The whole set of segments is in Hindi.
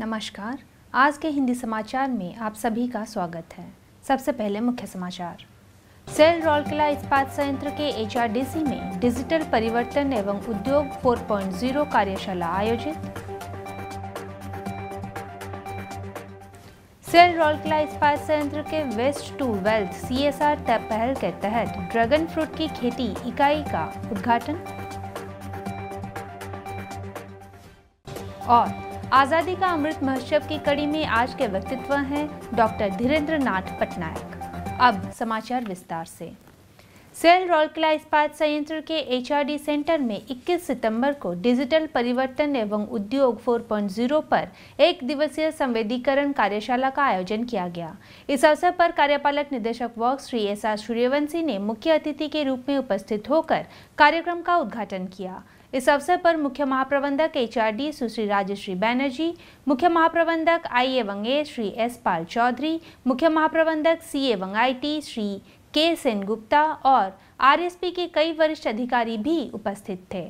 नमस्कार आज के हिंदी समाचार में आप सभी का स्वागत है सबसे पहले मुख्य समाचार सेल रोलकिला इस्पात संयंत्र के एच में डिजिटल परिवर्तन एवं उद्योग 4.0 कार्यशाला आयोजित सेल रोलकिला इस्पात संयंत्र के वेस्ट टू वेल्थ सी तय पहल के तहत ड्रैगन फ्रूट की खेती इकाई का उद्घाटन और आज़ादी का अमृत महोत्सव की कड़ी में आज के व्यक्तित्व हैं डॉक्टर धीरेन्द्र नाथ पटनायक अब समाचार विस्तार से सेल रौलकिला इस्पात संयंत्र के एचआरडी सेंटर में 21 सितंबर को डिजिटल परिवर्तन एवं उद्योग 4.0 पर एक दिवसीय संवेदीकरण कार्यशाला का आयोजन किया गया इस अवसर पर कार्यपालक निदेशक वर्ग श्री एस आर सूर्यवंशी ने मुख्य अतिथि के रूप में उपस्थित होकर कार्यक्रम का उद्घाटन किया इस अवसर पर मुख्य महाप्रबंधक एचआरडी सुश्री राजश्री बैनर्जी मुख्य महाप्रबंधक आई ए वंगे श्री एस पाल चौधरी मुख्य महाप्रबंधक सी ए आईटी श्री के सेन गुप्ता और आरएसपी के कई वरिष्ठ अधिकारी भी उपस्थित थे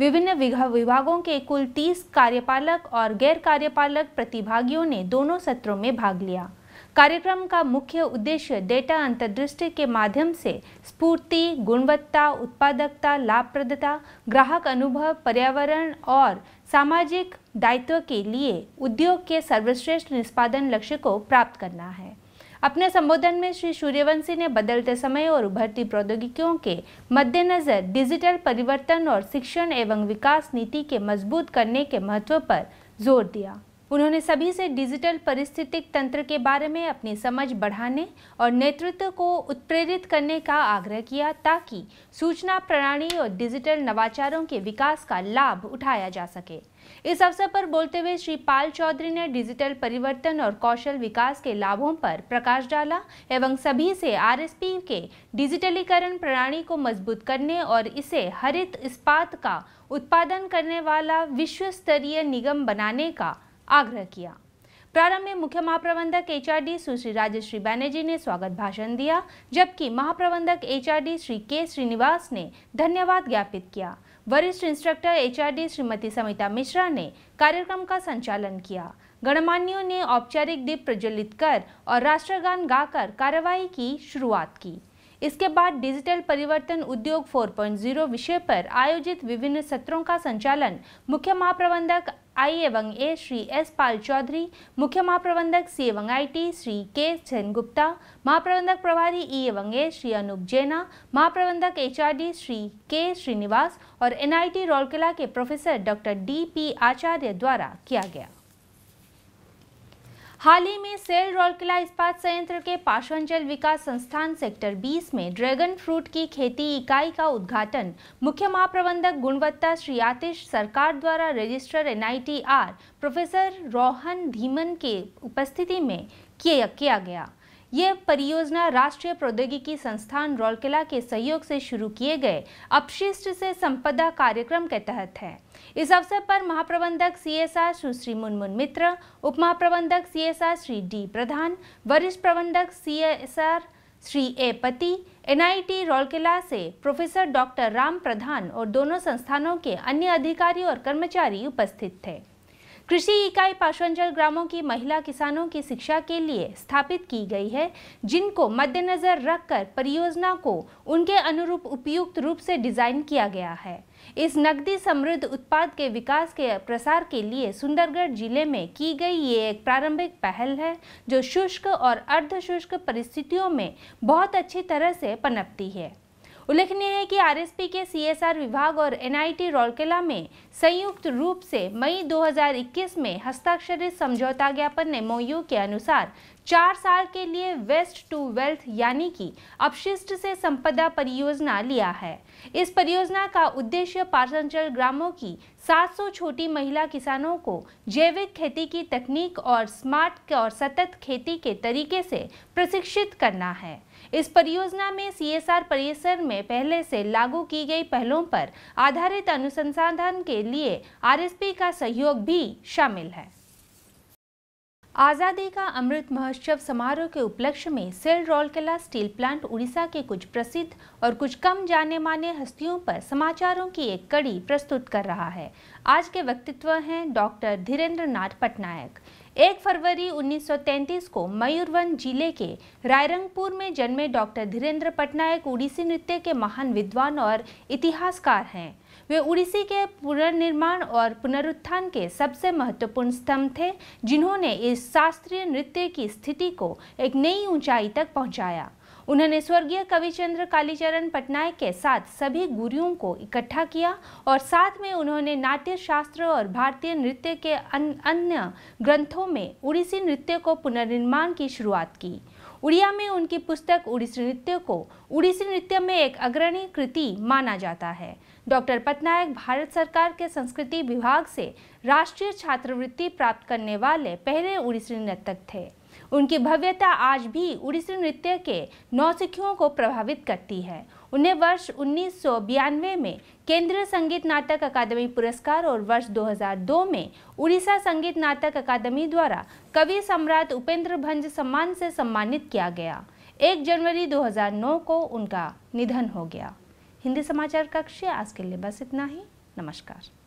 विभिन्न विभागों के कुल 30 कार्यपालक और गैर कार्यपालक प्रतिभागियों ने दोनों सत्रों में भाग लिया कार्यक्रम का मुख्य उद्देश्य डेटा अंतर्दृष्टि के माध्यम से स्फूर्ति गुणवत्ता उत्पादकता लाभप्रदता ग्राहक अनुभव पर्यावरण और सामाजिक दायित्व के लिए उद्योग के सर्वश्रेष्ठ निष्पादन लक्ष्य को प्राप्त करना है अपने संबोधन में श्री सूर्यवंशी ने बदलते समय और उभरती प्रौद्योगिकियों के मद्देनज़र डिजिटल परिवर्तन और शिक्षण एवं विकास नीति के मजबूत करने के महत्व पर जोर दिया उन्होंने सभी से डिजिटल परिस्थितिक तंत्र के बारे में अपनी समझ बढ़ाने और नेतृत्व को उत्प्रेरित करने का आग्रह किया ताकि सूचना प्रणाली और डिजिटल नवाचारों के विकास का लाभ उठाया जा सके इस अवसर पर बोलते हुए श्री पाल चौधरी ने डिजिटल परिवर्तन और कौशल विकास के लाभों पर प्रकाश डाला एवं सभी से आरएसपी के डिजिटलीकरण प्रणाली को मजबूत करने और इसे हरित इस्पात का उत्पादन करने वाला विश्व स्तरीय निगम बनाने का आग्रह किया प्रारंभ में मुख्य महाप्रबंधक एचआरडी सुश्री राजश्री बैनर्जी ने स्वागत भाषण दिया जबकि महाप्रबंधक एचआरडी श्री के श्रीनिवास ने धन्यवाद ज्ञापित किया वरिष्ठ इंस्ट्रक्टर एचआरडी श्रीमती समिता मिश्रा ने कार्यक्रम का संचालन किया गणमान्यों ने औपचारिक दीप प्रज्वलित कर और राष्ट्रगान गाकर कार्रवाई की शुरुआत की इसके बाद डिजिटल परिवर्तन उद्योग 4.0 विषय पर आयोजित विभिन्न सत्रों का संचालन मुख्य महाप्रबंधक आई एवं ए श्री एस पाल चौधरी मुख्य महाप्रबंधक सी एवं आईटी श्री के सेन गुप्ता महाप्रबंधक प्रभारी ई एवं ए श्री अनूप जैना महाप्रबंधक एचआरडी श्री के श्रीनिवास और एनआईटी रोलकेला के professor doctor D P Acharya द्वारा किया गया हाल ही में सेल रोलकिला इस्पात संयंत्र के पाषाणचल विकास संस्थान सेक्टर 20 में ड्रैगन फ्रूट की खेती इकाई का उद्घाटन मुख्य महाप्रबंधक गुणवत्ता श्री आतिश सरकार द्वारा registrar NITR professor Rohan Dhiman के उपस्थिति में किया गया यह परियोजना राष्ट्रीय प्रौद्योगिकी संस्थान रौलकिला के सहयोग से शुरू किए गए अपशिष्ट से संपदा कार्यक्रम के तहत है इस अवसर पर महाप्रबंधक सीएसआर सुश्री मुनमुन मित्र उप महाप्रबंधक सीएसआर श्री डी प्रधान वरिष्ठ प्रबंधक सीएसआर श्री ए पति एनआईटी रोलकेला से प्रोफेसर डॉक्टर राम प्रधान और दोनों संस्थानों के अन्य अधिकारी और कर्मचारी उपस्थित थे कृषि इकाई पाशवंजल ग्रामों की महिला किसानों की शिक्षा के लिए स्थापित की गई है जिनको मद्देनजर रखकर परियोजना को उनके अनुरूप उपयुक्त रूप से डिजाइन किया गया है इस नकदी समृद्ध उत्पाद के विकास के प्रसार के लिए सुंदरगढ़ जिले में की गई ये एक प्रारंभिक पहल है जो शुष्क और अर्धशुष्क परिस्थितियों में बहुत अच्छी तरह से पनपती है उल्लेखनीय है कि आरएसपी के सीएसआर विभाग और एनआईटी रोलकेला में संयुक्त रूप से मई 2021 में हस्ताक्षरित समझौता ज्ञापन ने मोयू के अनुसार चार साल के लिए वेस्ट टू वेल्थ यानी कि अपशिष्ट से संपदा परियोजना लिया है इस परियोजना का उद्देश्य पार्सांचल ग्रामों की 700 छोटी महिला किसानों को जैविक खेती की तकनीक और स्मार्ट और सतत खेती के तरीके से प्रशिक्षित करना है इस परियोजना में सीएसआर परिसर में पहले से लागू की गई पहलों पर आधारित अनुसंधान के लिए आरएसपी का सहयोग भी शामिल है आज़ादी का अमृत महोत्सव समारोह के उपलक्ष्य में SAIL Rourkela steel plant Orissa के कुछ प्रसिद्ध और कुछ कम जाने माने हस्तियों पर समाचारों की एक कड़ी प्रस्तुत कर रहा है आज के व्यक्तित्व हैं डॉक्टर धीरेन्द्र नाथ पटनायक 1 फरवरी 1933 को मयूरवन जिले के रायरंगपुर में जन्मे डॉक्टर धीरेन्द्र पटनायक उड़ीसी नृत्य के महान विद्वान और इतिहासकार हैं वे उड़ीसी के पुनर्निर्माण और पुनरुत्थान के सबसे महत्वपूर्ण स्तंभ थे जिन्होंने इस शास्त्रीय नृत्य की स्थिति को एक नई ऊंचाई तक पहुंचाया उन्होंने स्वर्गीय कविचंद्र कालीचरण पटनायक के साथ सभी गुरुओं को इकट्ठा किया और साथ में उन्होंने नाट्य शास्त्र और भारतीय नृत्य के अन्य ग्रंथों में उड़ीसी नृत्य को पुनर्निर्माण की शुरुआत की उड़िया में उनकी पुस्तक उड़ीसी नृत्य को उड़ीसी नृत्य में एक अग्रणी कृति माना जाता है डॉक्टर पटनायक भारत सरकार के संस्कृति विभाग से राष्ट्रीय छात्रवृत्ति प्राप्त करने वाले पहले उड़ीसी नर्तक थे उनकी भव्यता आज भी उड़ीसी नृत्य के नौसिखियों को प्रभावित करती है उन्हें वर्ष उन्नीस में केंद्रीय संगीत नाटक अकादमी पुरस्कार और वर्ष 2002 में उड़ीसा संगीत नाटक अकादमी द्वारा कवि सम्राट उपेंद्र भंज सम्मान से सम्मानित किया गया 1 जनवरी 2009 को उनका निधन हो गया हिंदी समाचार कक्ष आज के लिए बस इतना ही नमस्कार